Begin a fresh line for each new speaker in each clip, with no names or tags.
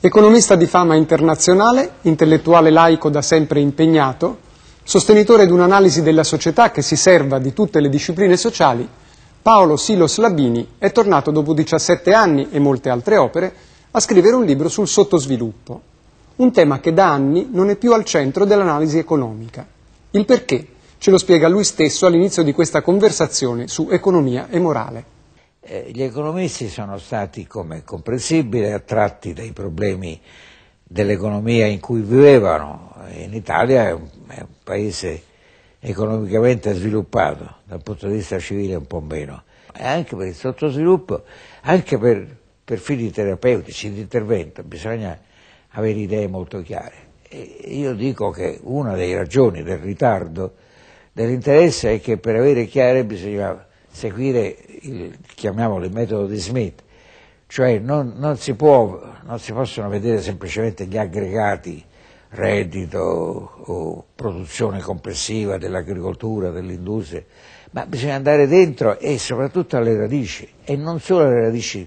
Economista di fama internazionale, intellettuale laico da sempre impegnato, sostenitore di un'analisi della società che si serva di tutte le discipline sociali, Paolo Silos Labini è tornato dopo 17 anni e molte altre opere a scrivere un libro sul sottosviluppo, un tema che da anni non è più al centro dell'analisi economica. Il perché Ce lo spiega lui stesso all'inizio di questa conversazione su economia e morale.
Eh, gli economisti sono stati, come è comprensibile, attratti dai problemi dell'economia in cui vivevano. In Italia è un, è un paese economicamente sviluppato, dal punto di vista civile un po' meno, e anche per il sottosviluppo, anche per, per fini terapeutici di intervento, bisogna avere idee molto chiare. E io dico che una delle ragioni del ritardo dell'interesse è che per avere chiare bisognava seguire, il, chiamiamolo il metodo di Smith, cioè non, non, si può, non, si possono vedere semplicemente gli aggregati reddito o produzione complessiva dell'agricoltura, dell'industria, ma bisogna andare dentro e soprattutto alle radici, e non solo alle radici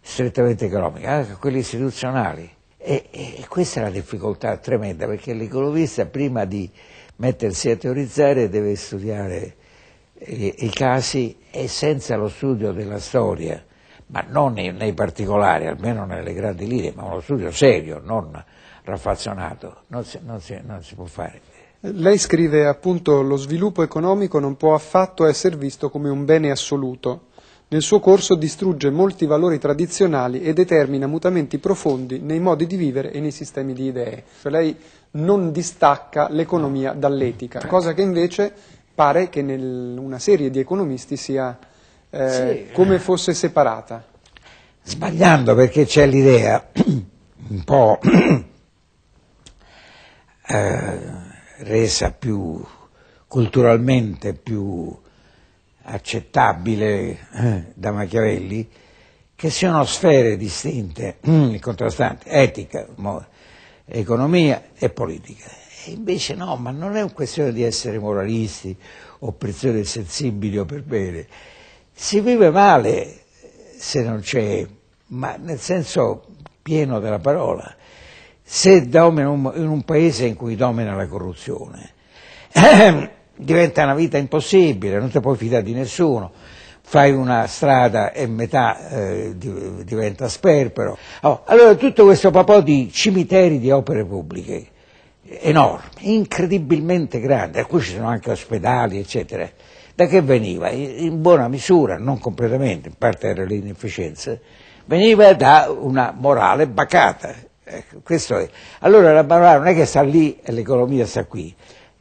strettamente economiche, anche a quelle istituzionali. E, e, questa è la difficoltà tremenda perché l'economista prima di mettersi a teorizzare deve studiare eh, i casi e senza lo studio della storia, ma non nei, nei particolari, almeno nelle grandi linee, ma uno studio serio, non raffazzonato, non si, non si, non si può fare.
Lei scrive appunto lo sviluppo economico non può affatto essere visto come un bene assoluto, nel suo corso distrugge molti valori tradizionali e determina mutamenti profondi nei modi di vivere e nei sistemi di idee. Cioè lei non distacca l'economia dall'etica, ecco. cosa che invece pare che in una serie di economisti sia eh, sì. come fosse separata.
Sbagliando perché c'è l'idea un po' eh, resa più culturalmente più accettabile eh, da Machiavelli, che siano sfere distinte, e mm, contrastanti, etica, economia e politica. E invece no, ma non è una questione di essere moralisti o persone sensibili o per bene. Si vive male eh, se non c'è, ma nel senso pieno della parola. Se domina un, in un paese in cui domina la corruzione, ehm, diventa una vita impossibile, non ti puoi fidare di nessuno, fai una strada e metà eh, diventa sperpero. Oh, allora tutto questo papò di cimiteri di opere pubbliche, enorme, incredibilmente grande, a cui ci sono anche ospedali, eccetera. Da che veniva? In buona misura, non completamente, in parte era l'inefficienza, veniva da una morale bacata. Ecco, allora la morale non è che sta lì e l'economia sta qui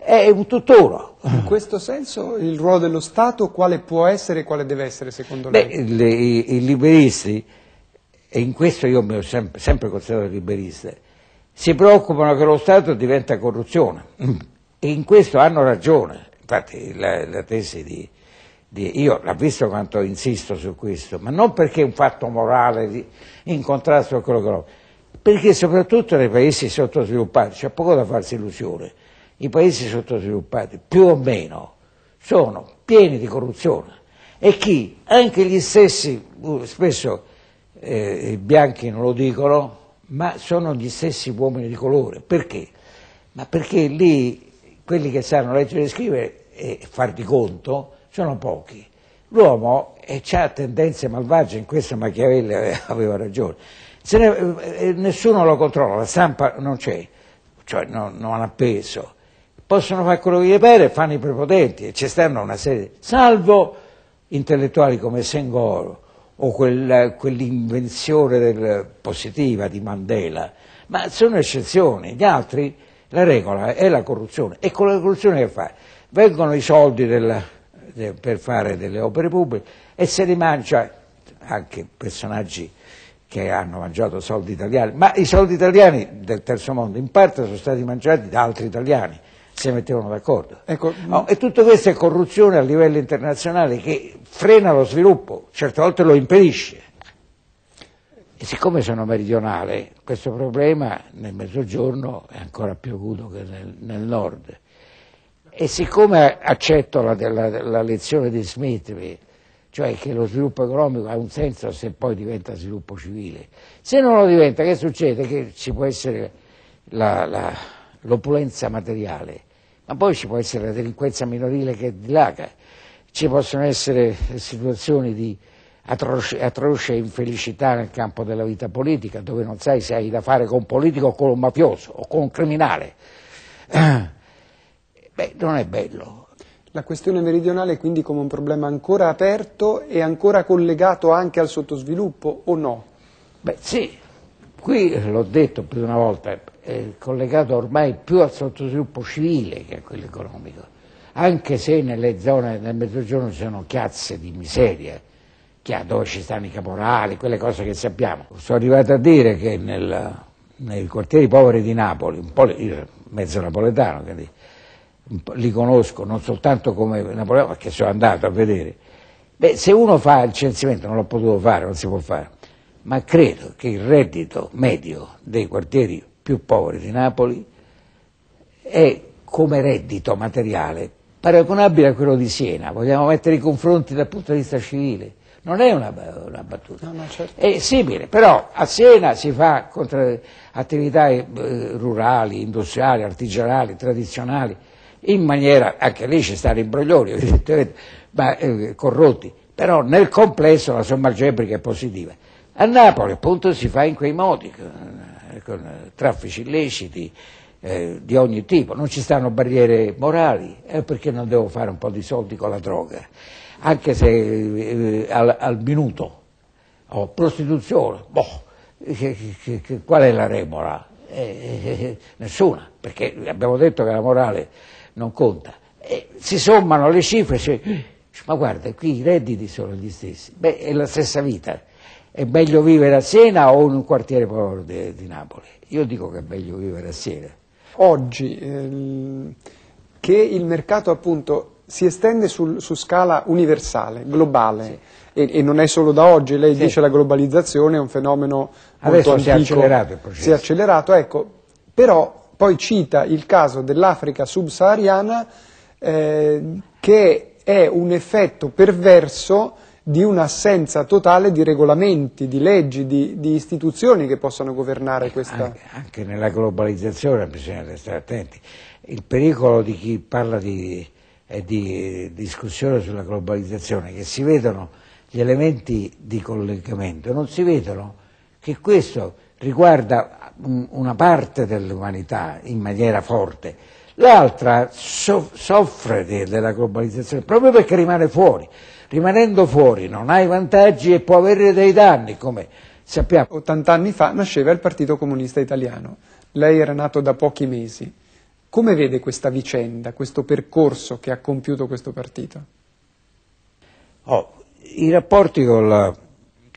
è un tuttora.
In questo senso il ruolo dello Stato quale può essere e quale deve essere secondo lei? Beh,
le, i, i, liberisti, e in questo io mi ho sempre, sempre considerato liberista, si preoccupano che lo Stato diventa corruzione mm. e in questo hanno ragione. Infatti la, la tesi di, di, Io l'ho visto quanto insisto su questo, ma non perché è un fatto morale di, in contrasto con quello che... ho, Perché soprattutto nei paesi sottosviluppati c'è poco da farsi illusione i paesi sottosviluppati più o meno sono pieni di corruzione e chi, anche gli stessi, uh, spesso eh, i bianchi non lo dicono, ma sono gli stessi uomini di colore. Perché? Ma perché lì quelli che sanno leggere e scrivere e far di conto sono pochi. L'uomo eh, ha tendenze malvagie, in questo Machiavelli aveva ragione, ne, eh, eh, nessuno lo controlla, la stampa non c'è, cioè non, non ha peso possono fare quello che gli pare e fanno i prepotenti e ci stanno una serie, salvo intellettuali come Senghoro o quel, quell'invenzione del, positiva di Mandela, ma sono eccezioni, gli altri la regola è la corruzione e con la corruzione che fa? Vengono i soldi della, de, per fare delle opere pubbliche e se li mangia anche personaggi che hanno mangiato soldi italiani, ma i soldi italiani del terzo mondo in parte sono stati mangiati da altri italiani, si mettevano d'accordo.
Ecco, no,
e tutto questo è corruzione a livello internazionale che frena lo sviluppo, certe volte lo impedisce. E siccome sono meridionale, questo problema nel mezzogiorno è ancora più acuto che nel, nel nord. E siccome accetto la, la, la lezione di Smith, cioè che lo sviluppo economico ha un senso se poi diventa sviluppo civile, se non lo diventa che succede? Che ci può essere la, la l'opulenza materiale, ma poi ci può essere la delinquenza minorile che dilaga, ci possono essere situazioni di atroce, atroce infelicità nel campo della vita politica, dove non sai se hai da fare con un politico o con un
mafioso o con un criminale. Beh, non è bello. La questione meridionale è quindi come un problema ancora aperto e ancora collegato anche al sottosviluppo o no? Beh, sì,
Qui, l'ho detto più di una volta, è collegato ormai più al sottosviluppo civile che a quello economico, anche se nelle zone del mezzogiorno ci sono chiazze di miseria, dove ci stanno i caporali, quelle cose che sappiamo. Sono arrivato a dire che nel, nei quartieri poveri di Napoli, un po' io mezzo napoletano, quindi li conosco non soltanto come napoletano, ma che sono andato a vedere, Beh, se uno fa il censimento, non l'ho potuto fare, non si può fare, ma credo che il reddito medio dei quartieri più poveri di Napoli è come reddito materiale paragonabile a quello di Siena, vogliamo mettere i confronti dal punto di vista civile, non è una, una battuta, no, no, certo. è simile, però a Siena si fa attività eh, rurali, industriali, artigianali, tradizionali, in maniera, anche lì ci stanno imbroglioni evidentemente, ma eh, corrotti, però nel complesso la somma algebrica è positiva. A Napoli appunto si fa in quei modi, con eh, eh, traffici illeciti eh, di ogni tipo, non ci stanno barriere morali, eh, perché non devo fare un po' di soldi con la droga, anche se eh, al, al, minuto, o oh, prostituzione, boh, che, che, che, qual è la re morale? Eh, nessuna, perché abbiamo detto che la morale non conta. si sommano le cifre, cioè, ma guarda, qui i redditi sono gli stessi, beh è la stessa vita è meglio vivere a Siena o in un quartiere povero di, di Napoli? Io dico che è meglio vivere a Siena.
Oggi ehm, che il mercato appunto si estende sul, su scala universale, globale, sì. e, e, non è solo da oggi, lei sì. dice la globalizzazione è un fenomeno Adesso molto Adesso si è accelerato il processo. Si è accelerato, ecco, però poi cita il caso dell'Africa subsahariana eh, che è un effetto perverso di un'assenza totale di regolamenti, di leggi, di, di istituzioni che possano governare eh, questa... Anche, anche, nella globalizzazione bisogna restare attenti. Il pericolo di chi parla di, eh,
di discussione sulla globalizzazione è che si vedono gli elementi di collegamento, non si vedono che questo riguarda una parte dell'umanità in maniera forte, l'altra soffre della globalizzazione proprio perché rimane fuori, rimanendo fuori non ha i vantaggi e può avere
dei danni, come sappiamo. 80 anni fa nasceva il Partito Comunista Italiano, lei era nato da pochi mesi. Come vede questa vicenda, questo percorso che ha compiuto questo partito?
Oh, I rapporti col,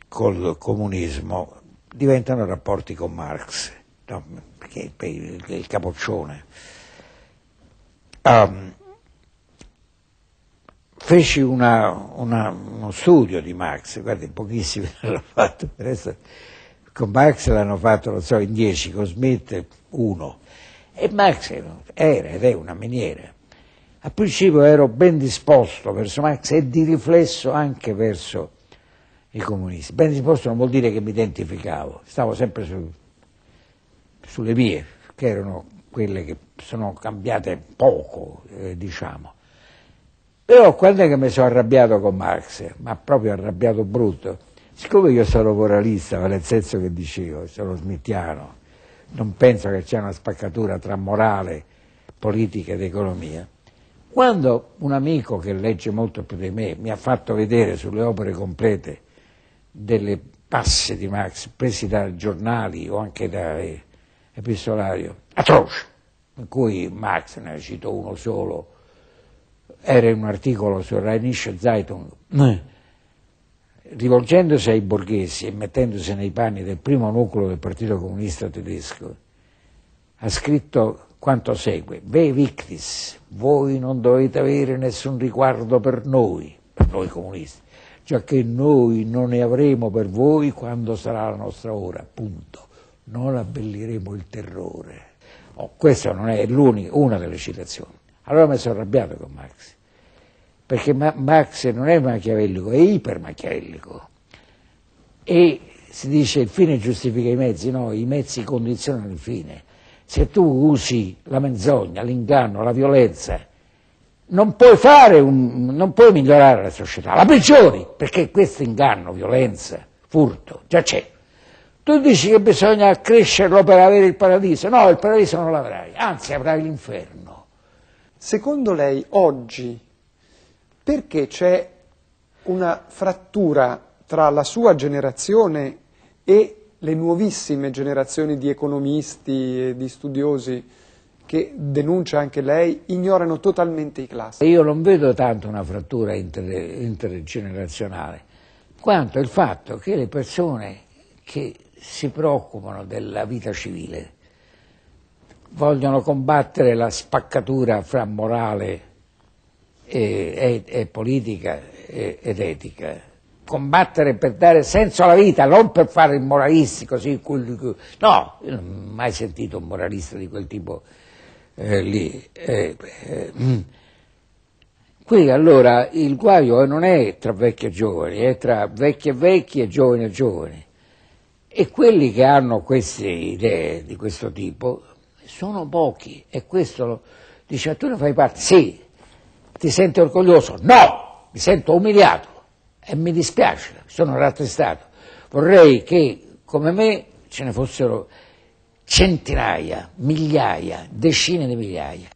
col, comunismo diventano rapporti con Marx, no, perché è il capoccione um, feci una, una, uno studio di Marx, guardi, pochissimi l'hanno fatto, per con Marx l'hanno fatto, non so, in dieci, con Smith uno. E Marx era ed è una miniera. A principio ero ben disposto verso Marx e di riflesso anche verso i comunisti. Ben disposto non vuol dire che mi identificavo, stavo sempre su, sulle vie, che erano quelle che sono cambiate poco, eh, diciamo. Però quando è che mi sono arrabbiato con Marx, ma proprio arrabbiato brutto. Siccome io sono moralista, nel senso che dicevo, sono smittiano, non penso che c'è una spaccatura tra morale, politica ed economia, quando un amico che legge molto più di me mi ha fatto vedere sulle opere complete delle passe di Marx presi da giornali o anche da eh, epistolario, atroce, in cui Marx, ne cito uno solo, era in un articolo sul Rheinische Zeitung, eh. rivolgendosi ai borghesi e mettendosi nei panni del primo nucleo del Partito Comunista tedesco, ha scritto quanto segue, Ve victis, voi non dovete avere nessun riguardo per noi, per noi comunisti, giacché cioè noi non ne avremo per voi quando sarà la nostra ora, punto. Non abbelliremo il terrore. Oh, questa non è una delle citazioni. Allora mi sono arrabbiato con Marx, perché Ma- Marx non è machiavellico, è ipermachiavellico. E si dice il fine giustifica i mezzi, no, i mezzi condizionano il fine. Se tu usi la menzogna, l'inganno, la violenza, non puoi, un, non puoi migliorare la società, la peggiori, perché questo inganno, violenza, furto, già c'è. Tu dici che bisogna crescerlo per avere il paradiso. No, il
paradiso non l'avrai, anzi avrai l'inferno. Secondo lei oggi perché c'è una frattura tra la sua generazione e le nuovissime generazioni di economisti e di studiosi che denuncia anche lei, ignorano totalmente i classi.
Io non vedo tanto una frattura inter intergenerazionale, quanto il fatto che le persone che si preoccupano della vita civile, vogliono combattere la spaccatura fra morale e, e, e politica e, ed etica, combattere per dare senso alla vita, non per fare il moralistico, sì, quel, quel, no, io non ho mai sentito un moralista di quel tipo eh, lì. Eh, eh, mm. Qui allora il guaio non è tra vecchi e giovani, è tra vecchi e vecchi e giovani e giovani. E quelli che hanno queste idee di questo tipo sono pochi e questo lo, dice ah, tu ne fai parte, sì, ti senti orgoglioso, no, mi sento umiliato e mi dispiace, sono rattristato, vorrei che come me ce ne fossero centinaia, migliaia, decine di migliaia